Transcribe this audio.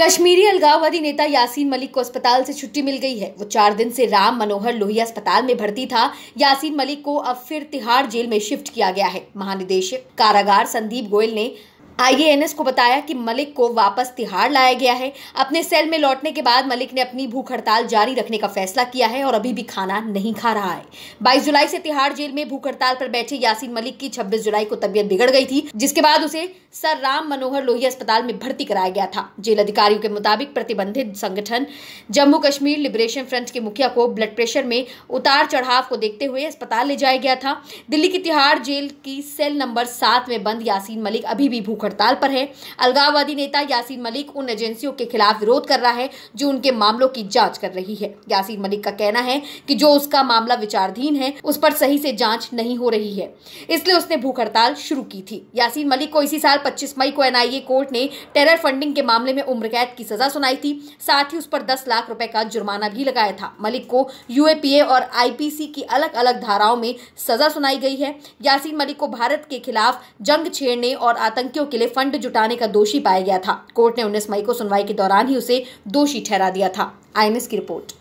कश्मीरी अलगाववादी नेता यासीन मलिक को अस्पताल से छुट्टी मिल गई है वो चार दिन से राम मनोहर लोहिया अस्पताल में भर्ती था यासीन मलिक को अब फिर तिहाड़ जेल में शिफ्ट किया गया है महानिदेशक कारागार संदीप गोयल ने आईएएनएस को बताया कि मलिक को वापस तिहाड़ लाया गया है अपने सेल में लौटने के बाद मलिक ने अपनी भूख हड़ताल जारी रखने का फैसला किया है और अभी भी खाना नहीं खा रहा है बाईस जुलाई से तिहाड़ जेल में भूख हड़ताल पर बैठे यासीन मलिक की छब्बीस जुलाई को तबियत बिगड़ गई थी जिसके बाद उसे सर राम मनोहर लोहिया अस्पताल में भर्ती कराया गया था जेल अधिकारियों के मुताबिक प्रतिबंधित संगठन जम्मू कश्मीर लिबरेशन फ्रंट के मुखिया को ब्लड प्रेशर में उतार चढ़ाव को देखते हुए अस्पताल ले जाया गया था दिल्ली की तिहाड़ जेल की सेल नंबर सात में बंद यासीन मलिक अभी भी भूख हड़ताल पर है अलगाववादी नेता यासीन मलिक उन एजेंसियों के खिलाफ विरोध कर रहा है जो उनके मामलों की जांच कर रही है यासीन मलिक का कहना है कि जो उसका मामला विचारधीन है उस पर सही से जांच नहीं हो रही है इसलिए उसने भूख हड़ताल शुरू की थी यासीन मलिक को इसी साल पच्चीस मई को एनआईए कोर्ट ने टेरर फंडिंग के मामले में उम्र कैद की सजा सुनाई थी साथ ही उस पर दस लाख रुपए का जुर्माना भी लगाया था मलिक को यूएपीए और आईपीसी की अलग अलग धाराओं में सजा सुनाई गई है यासीन मलिक को भारत के खिलाफ जंग छेड़ने और आतंकियों के लिए फंड जुटाने का दोषी पाया गया था कोर्ट ने उन्नीस मई को सुनवाई के दौरान ही उसे दोषी ठहरा दिया था आईएनएस की रिपोर्ट